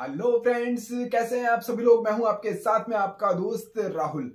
hello friends कैसे हैं आप सभी लोग मैं हूं आपके साथ में आपका दोस्त राहुल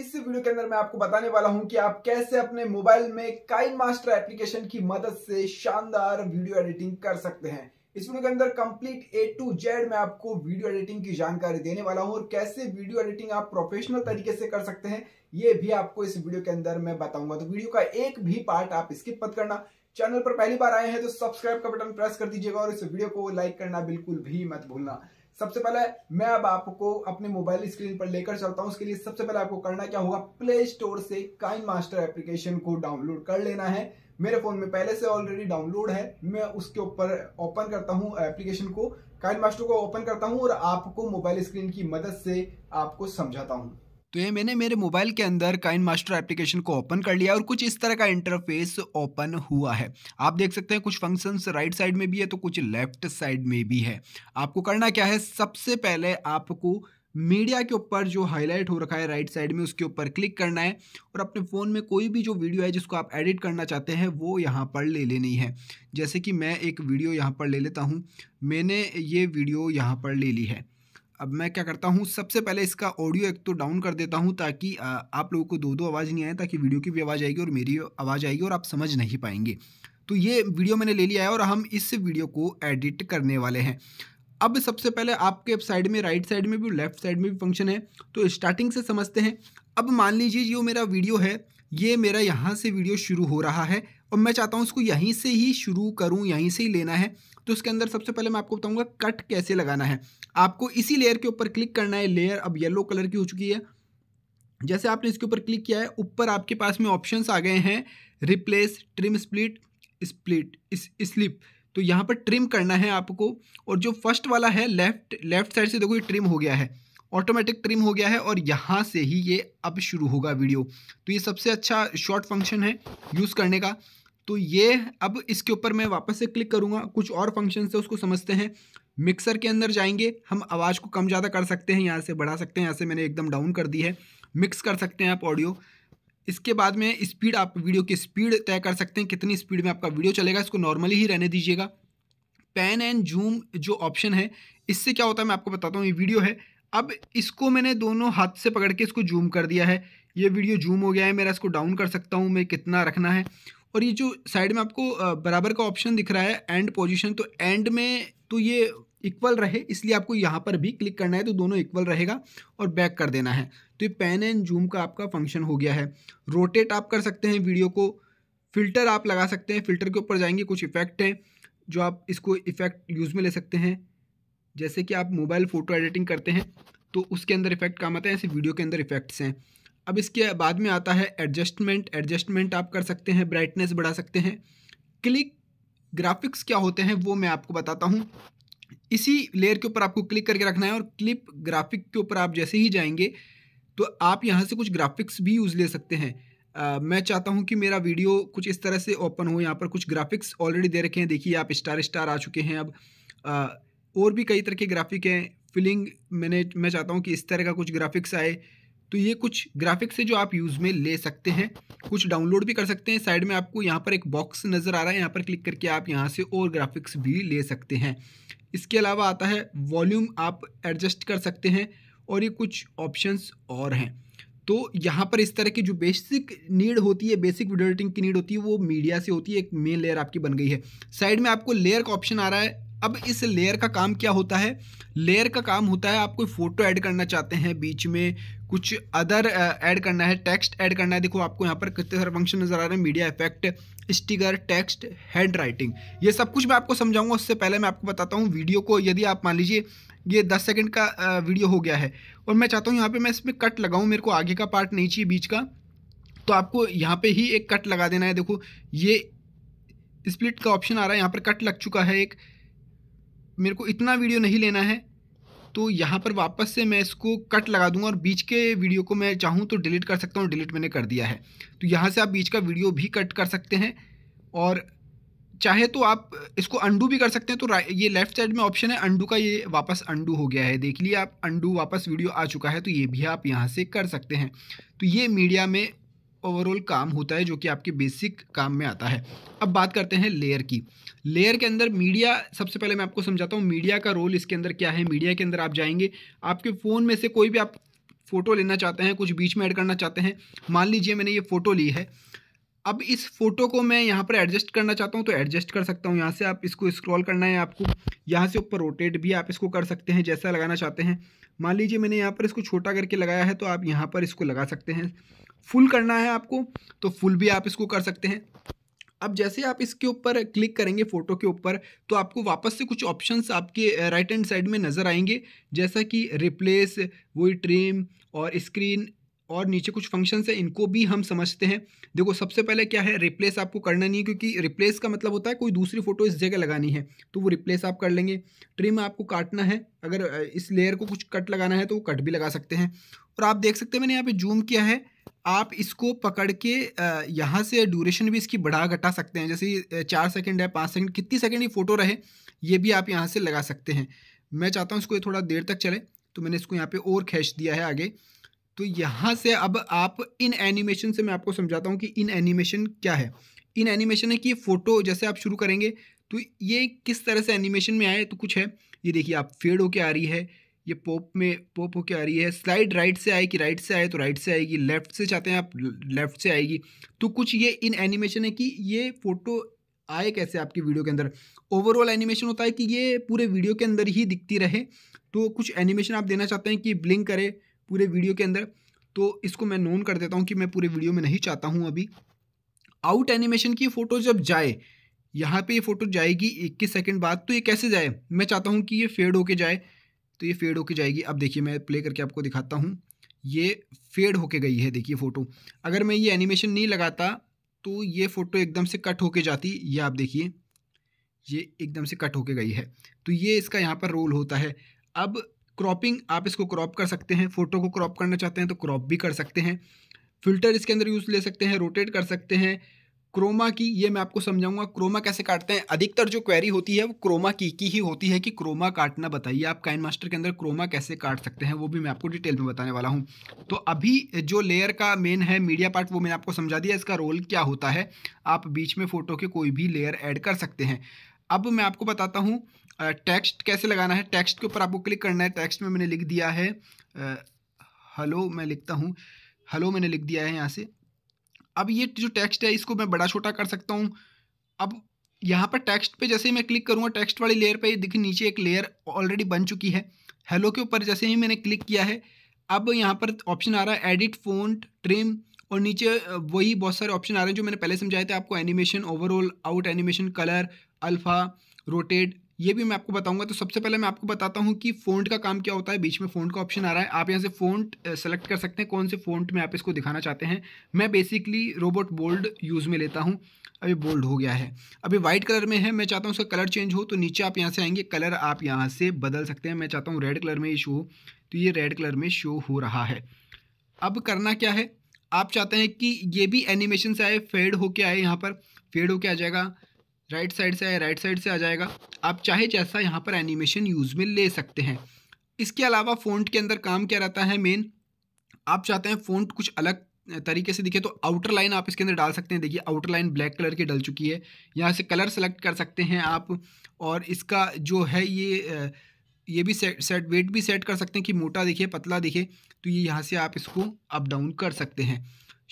इस वीडियो के अंदर मैं आपको बताने वाला हूं कि आप कैसे अपने मोबाइल में काइन मास्टर एप्लीकेशन की मदद से शानदार वीडियो एडिटिंग कर सकते हैं इस वीडियो के अंदर कंप्लीट ए टू जेड में आपको वीडियो एडिटिंग की जानकारी देने वाला हूं और कैसे वीडियो एडिटिंग आप प्रोफेशनल तरीके से कर सकते हैं ये भी आपको इस वीडियो के अंदर मैं बताऊंगा तो वीडियो का एक भी पार्ट आप स्किप मत करना चैनल पर पहली बार आए हैं तो सब्सक्राइब का बटन प्रेस कर दीजिएगा और इस वीडियो को लाइक करना बिल्कुल भी मत भूलना सबसे पहले मैं अब आपको अपने मोबाइल स्क्रीन पर लेकर चलता हूं उसके लिए सबसे पहले आपको करना क्या होगा प्ले स्टोर से काइन मास्टर एप्लीकेशन को डाउनलोड कर लेना है मेरे फोन में पहले से ऑलरेडी डाउनलोड है मैं उसके ऊपर ओपन करता हूं एप्लीकेशन को काइन मास्टर को ओपन करता हूं और आपको मोबाइल स्क्रीन की मदद से आपको समझाता हूं तो ये मैंने मेरे मोबाइल के अंदर काइन मास्टर एप्लीकेशन को ओपन कर लिया और कुछ इस तरह का इंटरफेस ओपन हुआ है आप देख सकते हैं कुछ फंक्शंस राइट साइड में भी है तो कुछ लेफ्ट साइड में भी है आपको करना क्या है सबसे पहले आपको मीडिया के ऊपर जो हाईलाइट हो रखा है राइट साइड में उसके ऊपर क्लिक करना है और अपने फ़ोन में कोई भी जो वीडियो है जिसको आप एडिट करना चाहते हैं वो यहाँ पर ले लेनी है जैसे कि मैं एक वीडियो यहाँ पर ले लेता हूँ मैंने ये वीडियो यहाँ पर ले ली है अब मैं क्या करता हूँ सबसे पहले इसका ऑडियो एक तो डाउन कर देता हूँ ताकि आप लोगों को दो दो आवाज़ नहीं आए ताकि वीडियो की भी आवाज़ आएगी और मेरी आवाज़ आएगी और आप समझ नहीं पाएंगे तो ये वीडियो मैंने ले लिया है और हम इस वीडियो को एडिट करने वाले हैं अब सबसे पहले आपके साइड में राइट साइड में भी लेफ्ट साइड में भी फंक्शन है तो स्टार्टिंग से समझते हैं अब मान लीजिए जो मेरा वीडियो है ये मेरा यहाँ से वीडियो शुरू हो रहा है और मैं चाहता हूँ इसको यहीं से ही शुरू करूँ यहीं से ही लेना है तो उसके अंदर सबसे पहले मैं आपको बताऊँगा कट कैसे लगाना है आपको इसी लेयर के ऊपर क्लिक करना है लेयर अब येलो कलर की हो चुकी है जैसे आपने इसके ऊपर क्लिक किया है ऊपर आपके पास में ऑप्शन आ गए हैं replace trim split split slip तो यहाँ पर ट्रिम करना है आपको और जो फर्स्ट वाला है लेफ्ट लेफ्ट साइड से देखो ये ट्रिम हो गया है ऑटोमेटिक ट्रिम हो गया है और यहाँ से ही ये अब शुरू होगा वीडियो तो ये सबसे अच्छा शॉर्ट फंक्शन है यूज़ करने का तो ये अब इसके ऊपर मैं वापस से क्लिक करूँगा कुछ और फंक्शन से उसको समझते हैं मिक्सर के अंदर जाएंगे हम आवाज़ को कम ज़्यादा कर सकते हैं यहाँ से बढ़ा सकते हैं यहाँ से मैंने एकदम डाउन कर दी है मिक्स कर सकते हैं आप ऑडियो इसके बाद में स्पीड आप वीडियो की स्पीड तय कर सकते हैं कितनी स्पीड में आपका वीडियो चलेगा इसको नॉर्मली ही रहने दीजिएगा पैन एंड जूम जो ऑप्शन है इससे क्या होता है मैं आपको बताता हूँ ये वीडियो है अब इसको मैंने दोनों हाथ से पकड़ के इसको जूम कर दिया है ये वीडियो जूम हो गया है मेरा इसको डाउन कर सकता हूँ मैं कितना रखना है और ये जो साइड में आपको बराबर का ऑप्शन दिख रहा है एंड पोजिशन तो एंड में तो ये इक्वल रहे इसलिए आपको यहाँ पर भी क्लिक करना है तो दोनों इक्वल रहेगा और बैक कर देना है तो ये पेन एंड जूम का आपका फंक्शन हो गया है रोटेट आप कर सकते हैं वीडियो को फिल्टर आप लगा सकते हैं फिल्टर के ऊपर जाएंगे कुछ इफेक्ट हैं जो आप इसको इफेक्ट यूज़ में ले सकते हैं जैसे कि आप मोबाइल फ़ोटो एडिटिंग करते हैं तो उसके अंदर इफेक्ट काम आता है ऐसे वीडियो के अंदर इफेक्ट्स हैं अब इसके बाद में आता है एडजस्टमेंट एडजस्टमेंट आप कर सकते हैं ब्राइटनेस बढ़ा सकते हैं क्लिक ग्राफिक्स क्या होते हैं वो मैं आपको बताता हूँ इसी लेयर के ऊपर आपको क्लिक करके रखना है और क्लिप ग्राफिक के ऊपर आप जैसे ही जाएंगे तो आप यहाँ से कुछ ग्राफिक्स भी यूज़ ले सकते हैं Uh, मैं चाहता हूँ कि मेरा वीडियो कुछ इस तरह से ओपन हो यहाँ पर कुछ ग्राफिक्स ऑलरेडी दे रखे हैं देखिए आप स्टार स्टार आ चुके हैं अब और भी कई तरह के ग्राफिक हैं फिलिंग मैंने मैं चाहता हूँ कि इस तरह का कुछ ग्राफिक्स आए तो ये कुछ ग्राफिक्स है जो आप यूज़ में ले सकते हैं कुछ डाउनलोड भी कर सकते हैं साइड में आपको यहाँ पर एक बॉक्स नज़र आ रहा है यहाँ पर क्लिक करके आप यहाँ से और ग्राफिक्स भी ले सकते हैं इसके अलावा आता है वॉल्यूम आप एडजस्ट कर सकते हैं और ये कुछ ऑप्शंस और हैं तो यहाँ पर इस तरह की जो बेसिक नीड होती है बेसिक वीडियो एडिटिंग की नीड होती है वो मीडिया से होती है एक मेन लेयर आपकी बन गई है साइड में आपको लेयर का ऑप्शन आ रहा है अब इस लेयर का काम क्या होता है लेयर का काम होता है आप कोई फ़ोटो ऐड करना चाहते हैं बीच में कुछ अदर ऐड करना है टेक्स्ट ऐड करना है देखो आपको यहाँ पर कितने सारे फंक्शन नज़र आ रहे हैं media effect sticker text handwriting ये सब कुछ मैं आपको समझाऊंगा उससे पहले मैं आपको बताता हूँ वीडियो को यदि आप मान लीजिए ये दस सेकेंड का वीडियो हो गया है और मैं चाहता हूँ यहाँ पर मैं इसमें कट लगाऊँ मेरे को आगे का पार्ट नहीं चाहिए बीच का तो आपको यहाँ पर ही एक कट लगा देना है देखो ये स्प्लिट का ऑप्शन आ रहा है यहाँ पर कट लग चुका है एक मेरे को इतना वीडियो नहीं लेना है तो यहाँ पर वापस से मैं इसको कट लगा दूंगा और बीच के वीडियो को मैं चाहूँ तो डिलीट कर सकता हूँ डिलीट मैंने कर दिया है तो यहाँ से आप बीच का वीडियो भी कट कर सकते हैं और चाहे तो आप इसको अंडू भी कर सकते हैं तो ये लेफ्ट साइड में ऑप्शन है अंडू का ये वापस अंडू हो गया है देख लिया आप अंडू वापस वीडियो आ चुका है तो ये भी आप यहाँ से कर सकते हैं तो ये मीडिया में ओवरऑल काम होता है जो कि आपके बेसिक काम में आता है अब बात करते हैं लेयर की लेयर के अंदर मीडिया सबसे पहले मैं आपको समझाता हूँ मीडिया का रोल इसके अंदर क्या है मीडिया के अंदर आप जाएंगे आपके फ़ोन में से कोई भी आप फ़ोटो लेना चाहते हैं कुछ बीच में ऐड करना चाहते हैं मान लीजिए मैंने ये फ़ोटो ली है अब इस फ़ोटो को मैं यहाँ पर एडजस्ट करना चाहता हूँ तो एडजस्ट कर सकता हूँ यहाँ से आप इसको स्क्रॉल करना है आपको यहाँ से ऊपर रोटेट भी आप इसको कर सकते हैं जैसा लगाना चाहते हैं मान लीजिए मैंने यहाँ पर इसको छोटा करके लगाया है तो आप यहाँ पर इसको लगा सकते हैं फुल करना है आपको तो फुल भी आप इसको कर सकते हैं अब जैसे आप इसके ऊपर क्लिक करेंगे फ़ोटो के ऊपर तो आपको वापस से कुछ ऑप्शंस आपके राइट हैंड साइड में नज़र आएंगे जैसा कि रिप्लेस वही ट्रिम और स्क्रीन और नीचे कुछ फंक्शंस हैं इनको भी हम समझते हैं देखो सबसे पहले क्या है रिप्लेस आपको करना नहीं है क्योंकि रिप्लेस का मतलब होता है कोई दूसरी फोटो इस जगह लगानी है तो वो रिप्लेस आप कर लेंगे ट्रिम आपको काटना है अगर इस लेयर को कुछ कट लगाना है तो वो कट भी लगा सकते हैं और आप देख सकते हैं मैंने यहाँ पे जूम किया है आप इसको पकड़ के यहाँ से ड्यूरेशन भी इसकी बढ़ा घटा सकते हैं जैसे चार सेकंड है पाँच सेकंड कितनी सेकंड ये फ़ोटो रहे ये भी आप यहाँ से लगा सकते हैं मैं चाहता हूँ इसको ये थोड़ा देर तक चले तो मैंने इसको यहाँ पे और खींच दिया है आगे तो यहाँ से अब आप इन एनिमेशन से मैं आपको समझाता हूँ कि इन एनिमेशन क्या है इन एनिमेशन है कि फ़ोटो जैसे आप शुरू करेंगे तो ये किस तरह से एनिमेशन में आए तो कुछ है ये देखिए आप फेड होके आ रही है ये पोप में पोप होके आ रही है स्लाइड राइट से आए कि राइट से आए तो राइट से आएगी लेफ्ट से चाहते हैं आप लेफ्ट से आएगी तो कुछ ये इन एनिमेशन है कि ये फोटो आए कैसे आपकी वीडियो के अंदर ओवरऑल एनिमेशन होता है कि ये पूरे वीडियो के अंदर ही दिखती रहे तो कुछ एनिमेशन आप देना चाहते हैं कि ब्लिंक करे पूरे वीडियो के अंदर तो इसको मैं नोन कर देता हूँ कि मैं पूरे वीडियो में नहीं चाहता हूँ अभी आउट एनिमेशन की फ़ोटो जब जाए यहाँ पे ये फ़ोटो जाएगी इक्कीस सेकंड बाद तो ये कैसे जाए मैं चाहता हूँ कि ये फेड होके जाए तो ये फेड होके जाएगी अब देखिए मैं प्ले करके आपको दिखाता हूँ ये फेड होके गई है देखिए फ़ोटो अगर मैं ये एनिमेशन नहीं लगाता तो ये फ़ोटो एकदम से कट होके जाती ये आप देखिए ये एकदम से कट होके गई है तो ये इसका यहाँ पर रोल होता है अब क्रॉपिंग आप इसको क्रॉप कर सकते हैं फ़ोटो को क्रॉप करना चाहते हैं तो क्रॉप भी कर सकते हैं फिल्टर इसके अंदर यूज़ ले सकते हैं रोटेट कर सकते हैं क्रोमा की ये मैं आपको समझाऊंगा क्रोमा कैसे काटते हैं अधिकतर जो क्वेरी होती है वो क्रोमा की की ही होती है कि क्रोमा काटना बताइए आप काइन मास्टर के अंदर क्रोमा कैसे काट सकते हैं वो भी मैं आपको डिटेल में बताने वाला हूँ तो अभी जो लेयर का मेन है मीडिया पार्ट वो मैंने आपको समझा दिया इसका रोल क्या होता है आप बीच में फ़ोटो के कोई भी लेयर ऐड कर सकते हैं अब मैं आपको बताता हूँ टेक्स्ट कैसे लगाना है टेक्स्ट के ऊपर आपको क्लिक करना है टेक्स्ट में मैंने लिख दिया है हेलो मैं लिखता हूँ हेलो मैंने लिख दिया है यहाँ से अब ये जो टेक्स्ट है इसको मैं बड़ा छोटा कर सकता हूँ अब यहाँ पर टेक्स्ट पे जैसे ही मैं क्लिक करूँगा टेक्स्ट वाली लेयर पे देखिए नीचे एक लेयर ऑलरेडी बन चुकी है हेलो के ऊपर जैसे ही मैंने क्लिक किया है अब यहाँ पर ऑप्शन आ रहा है एडिट फोन ट्रिम और नीचे वही बहुत सारे ऑप्शन आ रहे हैं जो मैंने पहले समझाए थे आपको animation overall out animation colour alpha rotate ये भी मैं आपको बताऊंगा तो सबसे पहले मैं आपको बताता हूँ कि फ़ॉन्ट का काम क्या होता है बीच में फ़ॉन्ट का ऑप्शन आ रहा है आप यहाँ से फ़ॉन्ट सेलेक्ट कर सकते हैं कौन से फ़ॉन्ट में आप इसको दिखाना चाहते हैं मैं बेसिकली रोबोट बोल्ड यूज़ में लेता हूँ अभी बोल्ड हो गया है अभी वाइट कलर में है मैं चाहता हूँ उसका कलर चेंज हो तो नीचे आप यहाँ से आएंगे कलर आप यहाँ से बदल सकते हैं मैं चाहता हूँ रेड कलर में ये शो हो तो ये रेड कलर में शो हो रहा है अब करना क्या है आप चाहते हैं कि ये भी एनिमेशन से आए फेड होके आए यहाँ पर फेड होके आ जाएगा राइट साइड से आए राइट साइड से आ जाएगा आप चाहे जैसा यहाँ पर एनिमेशन यूज़ में ले सकते हैं इसके अलावा फ़ॉन्ट के अंदर काम क्या रहता है मेन आप चाहते हैं फ़ॉन्ट कुछ अलग तरीके से दिखे तो आउटर लाइन आप इसके अंदर डाल सकते हैं देखिए आउटर लाइन ब्लैक कलर की डल चुकी है यहाँ से कलर सेलेक्ट कर सकते हैं आप और इसका जो है ये ये भी सेट सेट वेट भी सेट कर सकते हैं कि मोटा दिखे पतला दिखे तो ये यहाँ से आप इसको अप डाउन कर सकते हैं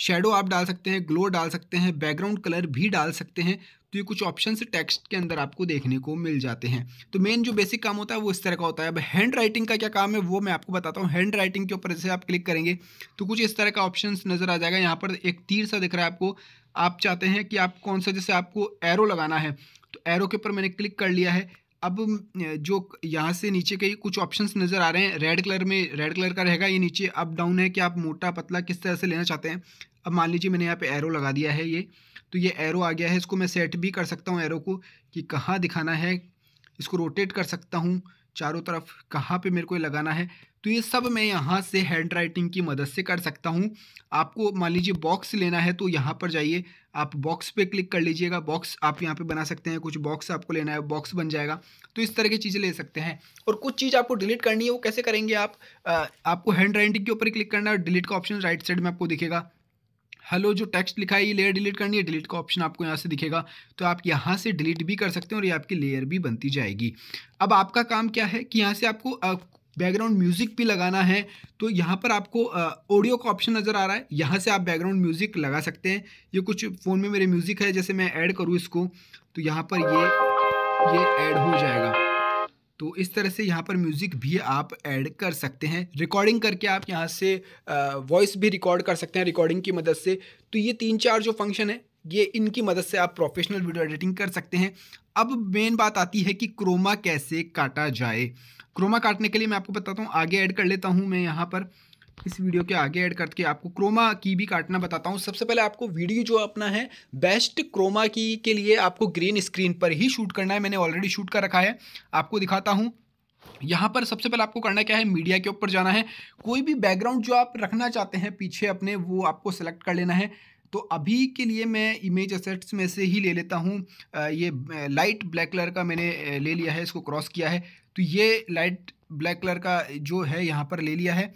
शेडो आप डाल सकते हैं ग्लो डाल सकते हैं बैकग्राउंड कलर भी डाल सकते हैं तो ये कुछ ऑप्शन टेक्स्ट के अंदर आपको देखने को मिल जाते हैं तो मेन जो बेसिक काम होता है वो इस तरह का होता है अब हैंड राइटिंग का क्या काम है वो मैं आपको बताता हूँ हैंड राइटिंग के ऊपर जैसे आप क्लिक करेंगे तो कुछ इस तरह का ऑप्शन नज़र आ जाएगा यहाँ पर एक तीर सा दिख रहा है आपको आप चाहते हैं कि आप कौन सा जैसे आपको एरो लगाना है तो एरो के ऊपर मैंने क्लिक कर लिया है अब जो यहाँ से नीचे के कुछ ऑप्शंस नज़र आ रहे हैं रेड कलर में रेड कलर का रहेगा ये नीचे अप डाउन है कि आप मोटा पतला किस तरह से लेना चाहते हैं अब मान लीजिए मैंने यहाँ पे एरो लगा दिया है ये तो ये एरो आ गया है इसको मैं सेट भी कर सकता हूँ एरो को कि कहाँ दिखाना है इसको रोटेट कर सकता हूँ चारों तरफ कहाँ पे मेरे को लगाना है तो ये सब मैं यहाँ से हैंड राइटिंग की मदद से कर सकता हूँ आपको मान लीजिए बॉक्स लेना है तो यहाँ पर जाइए आप बॉक्स पे क्लिक कर लीजिएगा बॉक्स आप यहाँ पे बना सकते हैं कुछ बॉक्स आपको लेना है बॉक्स बन जाएगा तो इस तरह की चीज़ें ले सकते हैं और कुछ चीज़ आपको डिलीट करनी है वो कैसे करेंगे आप आ, आपको हैंड राइटिंग के ऊपर क्लिक करना है डिलीट का ऑप्शन राइट साइड में आपको दिखेगा हेलो जो टेक्स्ट लिखा है ये लेयर डिलीट करनी है डिलीट का ऑप्शन आपको यहाँ से दिखेगा तो आप यहाँ से डिलीट भी कर सकते हैं और ये आपकी लेयर भी बनती जाएगी अब आपका काम क्या है कि यहाँ से आपको बैकग्राउंड म्यूज़िक भी लगाना है तो यहाँ पर आपको ऑडियो का ऑप्शन नज़र आ रहा है यहाँ से आप बैकग्राउंड म्यूज़िक लगा सकते हैं ये कुछ फ़ोन में मेरे म्यूज़िक है जैसे मैं ऐड करूँ इसको तो यहाँ पर ये ये ऐड हो जाएगा तो इस तरह से यहाँ पर म्यूज़िक भी आप ऐड कर सकते हैं रिकॉर्डिंग करके आप यहाँ से वॉइस भी रिकॉर्ड कर सकते हैं रिकॉर्डिंग की मदद से तो ये तीन चार जो फंक्शन है ये इनकी मदद से आप प्रोफेशनल वीडियो एडिटिंग कर सकते हैं अब मेन बात आती है कि क्रोमा कैसे काटा जाए क्रोमा काटने के लिए मैं आपको बताता हूँ आगे ऐड कर लेता हूँ मैं यहाँ पर इस वीडियो के आगे ऐड करके आपको क्रोमा की भी काटना बताता हूँ सबसे पहले आपको वीडियो जो अपना है बेस्ट क्रोमा की के लिए आपको ग्रीन स्क्रीन पर ही शूट करना है मैंने ऑलरेडी शूट कर रखा है आपको दिखाता हूँ यहाँ पर सबसे पहले आपको करना क्या है मीडिया के ऊपर जाना है कोई भी बैकग्राउंड जो आप रखना चाहते हैं पीछे अपने वो आपको सेलेक्ट कर लेना है तो अभी के लिए मैं इमेज असेट्स में से ही ले लेता हूँ ये लाइट ब्लैक कलर का मैंने ले लिया है इसको क्रॉस किया है तो ये लाइट ब्लैक कलर का जो है यहाँ पर ले लिया है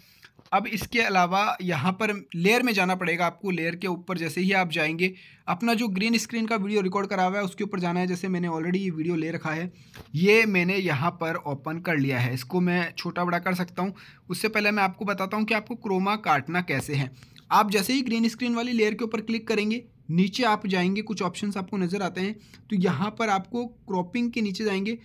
अब इसके अलावा यहाँ पर लेयर में जाना पड़ेगा आपको लेयर के ऊपर जैसे ही आप जाएंगे अपना जो ग्रीन स्क्रीन का वीडियो रिकॉर्ड करा हुआ है उसके ऊपर जाना है जैसे मैंने ऑलरेडी ये वीडियो ले रखा है ये मैंने यहाँ पर ओपन कर लिया है इसको मैं छोटा बड़ा कर सकता हूँ उससे पहले मैं आपको बताता हूँ कि आपको क्रोमा काटना कैसे है आप जैसे ही ग्रीन स्क्रीन वाली लेयर के ऊपर क्लिक करेंगे नीचे आप जाएंगे कुछ ऑप्शंस आपको नज़र आते हैं तो यहाँ पर आपको क्रॉपिंग के नीचे जाएंगे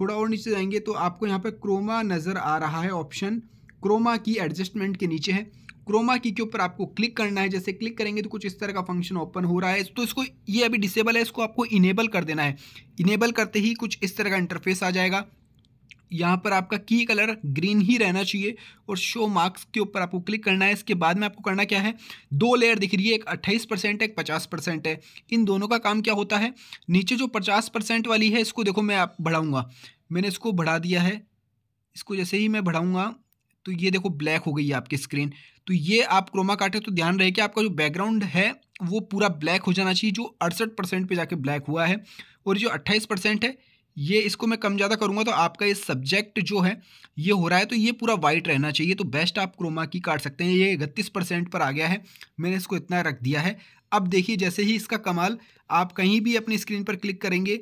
थोड़ा और नीचे जाएंगे तो आपको यहाँ पर क्रोमा नज़र आ रहा है ऑप्शन क्रोमा की एडजस्टमेंट के नीचे है क्रोमा की के ऊपर आपको क्लिक करना है जैसे क्लिक करेंगे तो कुछ इस तरह का फंक्शन ओपन हो रहा है तो इसको ये अभी डिसेबल है इसको आपको इनेबल कर देना है इनेबल करते ही कुछ इस तरह का इंटरफेस आ जाएगा यहाँ पर आपका की कलर ग्रीन ही रहना चाहिए और शो मार्क्स के ऊपर आपको क्लिक करना है इसके बाद में आपको करना क्या है दो लेयर दिख रही है एक 28 परसेंट है एक 50 परसेंट है इन दोनों का काम क्या होता है नीचे जो 50 परसेंट वाली है इसको देखो मैं आप बढ़ाऊँगा मैंने इसको बढ़ा दिया है इसको जैसे ही मैं बढ़ाऊँगा तो ये देखो ब्लैक हो गई है आपकी स्क्रीन तो ये आप क्रोमा काटे तो ध्यान रहे कि आपका जो बैकग्राउंड है वो पूरा ब्लैक हो जाना चाहिए जो अड़सठ परसेंट पर जाके ब्लैक हुआ है और जो अट्ठाईस परसेंट है ये इसको मैं कम ज़्यादा करूँगा तो आपका ये सब्जेक्ट जो है ये हो रहा है तो ये पूरा वाइट रहना चाहिए तो बेस्ट आप क्रोमा की काट सकते हैं ये इकतीस परसेंट पर आ गया है मैंने इसको इतना रख दिया है अब देखिए जैसे ही इसका कमाल आप कहीं भी अपनी स्क्रीन पर क्लिक करेंगे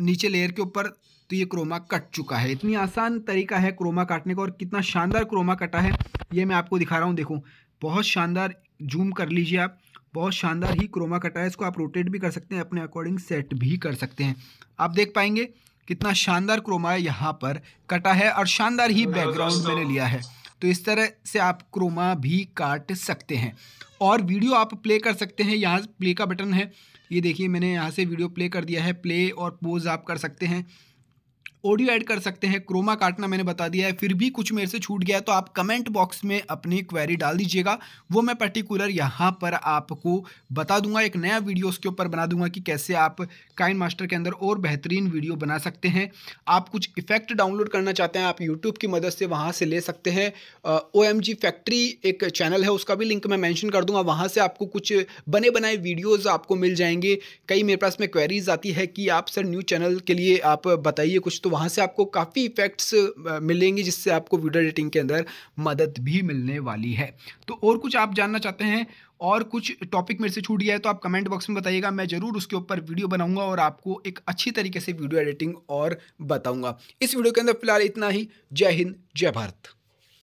नीचे लेयर के ऊपर तो ये क्रोमा कट चुका है इतनी आसान तरीका है क्रोमा काटने का और कितना शानदार क्रोमा कटा है ये मैं आपको दिखा रहा हूँ देखो बहुत शानदार जूम कर लीजिए आप बहुत शानदार ही क्रोमा कटा है इसको आप रोटेट भी कर सकते हैं अपने अकॉर्डिंग सेट भी कर सकते हैं आप देख पाएंगे कितना शानदार क्रोमा यहाँ पर कटा है और शानदार ही बैकग्राउंड मैंने लिया है तो इस तरह से आप क्रोमा भी काट सकते हैं और वीडियो आप प्ले कर सकते हैं यहाँ प्ले का बटन है ये देखिए मैंने यहाँ से वीडियो प्ले कर दिया है प्ले और पोज आप कर सकते हैं ऑडियो ऐड कर सकते हैं क्रोमा काटना मैंने बता दिया है फिर भी कुछ मेरे से छूट गया है तो आप कमेंट बॉक्स में अपनी क्वेरी डाल दीजिएगा वो मैं पर्टिकुलर यहाँ पर आपको बता दूंगा एक नया वीडियो उसके ऊपर बना दूंगा कि कैसे आप काइन मास्टर के अंदर और बेहतरीन वीडियो बना सकते हैं आप कुछ इफेक्ट डाउनलोड करना चाहते हैं आप यूट्यूब की मदद से वहाँ से ले सकते हैं ओ फैक्ट्री एक चैनल है उसका भी लिंक मैं मैंशन कर दूंगा वहाँ से आपको कुछ बने बनाए वीडियोज़ आपको मिल जाएंगे कई मेरे पास में क्वेरीज आती है कि आप सर न्यू चैनल के लिए आप बताइए कुछ तो तो वहाँ से आपको काफ़ी इफेक्ट्स मिलेंगे जिससे आपको वीडियो एडिटिंग के अंदर मदद भी मिलने वाली है तो और कुछ आप जानना चाहते हैं और कुछ टॉपिक मेरे से छूट गया है तो आप कमेंट बॉक्स में बताइएगा मैं ज़रूर उसके ऊपर वीडियो बनाऊंगा और आपको एक अच्छी तरीके से वीडियो एडिटिंग और बताऊंगा इस वीडियो के अंदर फिलहाल इतना ही जय हिंद जय भारत